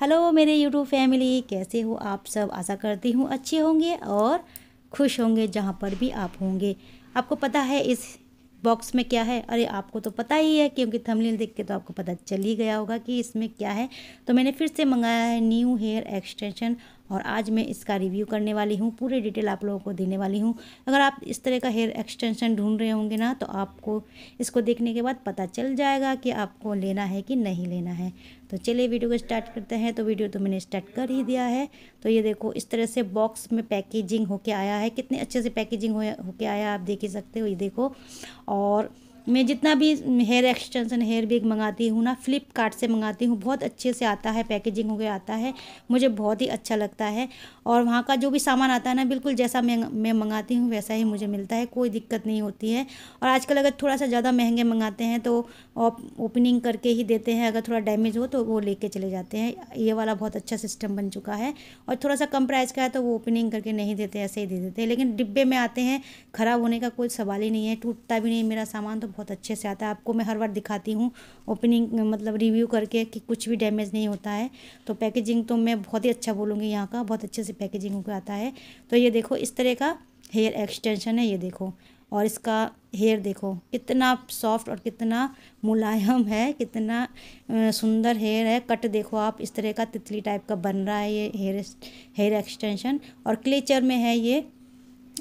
hello मेरे YouTube family कैसे हो आप सब आशा करती हूँ अच्छे होंगे और खुश होंगे जहाँ पर भी आप होंगे आपको पता है इस बॉक्स में क्या है अरे आपको तो पता ही है क्योंकि थंबनेल देख के तो आपको पता चल ही गया होगा कि इसमें क्या है तो मैंने फिर से मंगाया है न्यू हेयर एक्सटेंशन और आज मैं इसका रिव्यू करने वाली हूँ पूरी डिटेल आप लोगों को देने वाली हूँ अगर आप इस तरह का हेयर एक्सटेंशन ढूंढ रहे होंगे ना तो आपको इसको देखने के बाद पता चल जाएगा कि आपको लेना है कि नहीं लेना है तो चलिए वीडियो को स्टार्ट करते हैं तो वीडियो तो मैंने स्टार्ट कर ही दिया है तो ये देखो इस तरह से बॉक्स में पैकेजिंग होके आया है कितने अच्छे से पैकेजिंग हो होके आया आप देख ही सकते हो ये देखो और मैं जितना भी हेयर एक्सटेंशन हेयर बेग मंगाती हूँ ना फ्लिपकार्ट से मंगाती हूँ बहुत अच्छे से आता है पैकेजिंग हो गया आता है मुझे बहुत ही अच्छा लगता है और वहाँ का जो भी सामान आता है ना बिल्कुल जैसा मैं मैं मंगाती हूँ वैसा ही मुझे मिलता है कोई दिक्कत नहीं होती है और आजकल अगर थोड़ा सा ज़्यादा महंगे मंगाते हैं तो ओपनिंग करके ही देते हैं अगर थोड़ा डैमेज हो तो वो ले चले जाते हैं ये वाला बहुत अच्छा सिस्टम बन चुका है और थोड़ा सा कम प्राइस का है तो वो ओपनिंग करके नहीं देते ऐसे ही दे देते हैं लेकिन डिब्बे में आते हैं ख़राब होने का कोई सवाल ही नहीं है टूटता भी नहीं मेरा सामान तो बहुत अच्छे से आता है आपको मैं हर बार दिखाती हूँ ओपनिंग मतलब रिव्यू करके कि कुछ भी डैमेज नहीं होता है तो पैकेजिंग तो मैं बहुत ही अच्छा बोलूँगी यहाँ का बहुत अच्छे से पैकेजिंग होकर आता है तो ये देखो इस तरह का हेयर एक्सटेंशन है ये देखो और इसका हेयर देखो कितना सॉफ्ट और कितना मुलायम है कितना सुंदर हेयर है कट देखो आप इस तरह का तितली टाइप का बन रहा है ये हेयर हेयर एक्सटेंशन और क्लेचर में है ये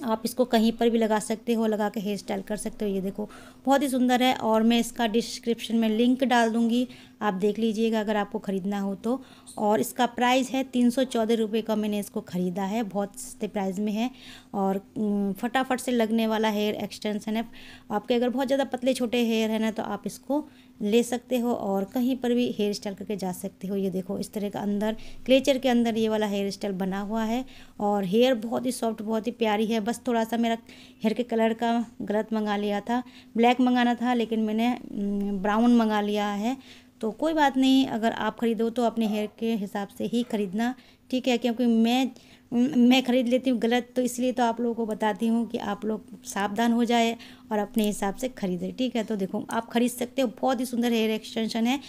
आप इसको कहीं पर भी लगा सकते हो लगा के हेयर स्टाइल कर सकते हो ये देखो बहुत ही सुंदर है और मैं इसका डिस्क्रिप्शन में लिंक डाल दूंगी आप देख लीजिएगा अगर आपको ख़रीदना हो तो और इसका प्राइस है तीन सौ चौदह रुपये का मैंने इसको ख़रीदा है बहुत सस्ते प्राइस में है और फटाफट से लगने वाला हेयर एक्सटेंसन है आपके अगर बहुत ज़्यादा पतले छोटे हेयर है ना तो आप इसको ले सकते हो और कहीं पर भी हेयर स्टाइल करके जा सकते हो ये देखो इस तरह का अंदर क्लेचर के अंदर ये वाला हेयर स्टाइल बना हुआ है और हेयर बहुत ही सॉफ्ट बहुत ही प्यारी है बस थोड़ा सा मेरा हेयर के कलर का गलत मंगा लिया था ब्लैक मंगाना था लेकिन मैंने ब्राउन मंगा लिया है तो कोई बात नहीं अगर आप ख़रीदो तो अपने हेयर के हिसाब से ही ख़रीदना ठीक है क्योंकि मैं मैं ख़रीद लेती हूँ गलत तो इसलिए तो आप लोगों को बताती हूँ कि आप लोग सावधान हो जाए और अपने हिसाब से ख़रीदें ठीक है तो देखो आप ख़रीद सकते हो बहुत ही सुंदर हेयर एक्सटेंशन है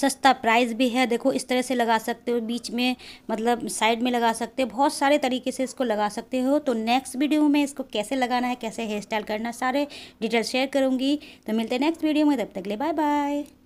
सस्ता प्राइस भी है देखो इस तरह से लगा सकते हो बीच में मतलब साइड में लगा सकते हो बहुत सारे तरीके से इसको लगा सकते हो तो नेक्स्ट वीडियो में इसको कैसे लगाना है कैसे हेयर स्टाइल करना सारे डिटेल शेयर करूँगी तो मिलते हैं नेक्स्ट वीडियो में तब तक ले बाय बाय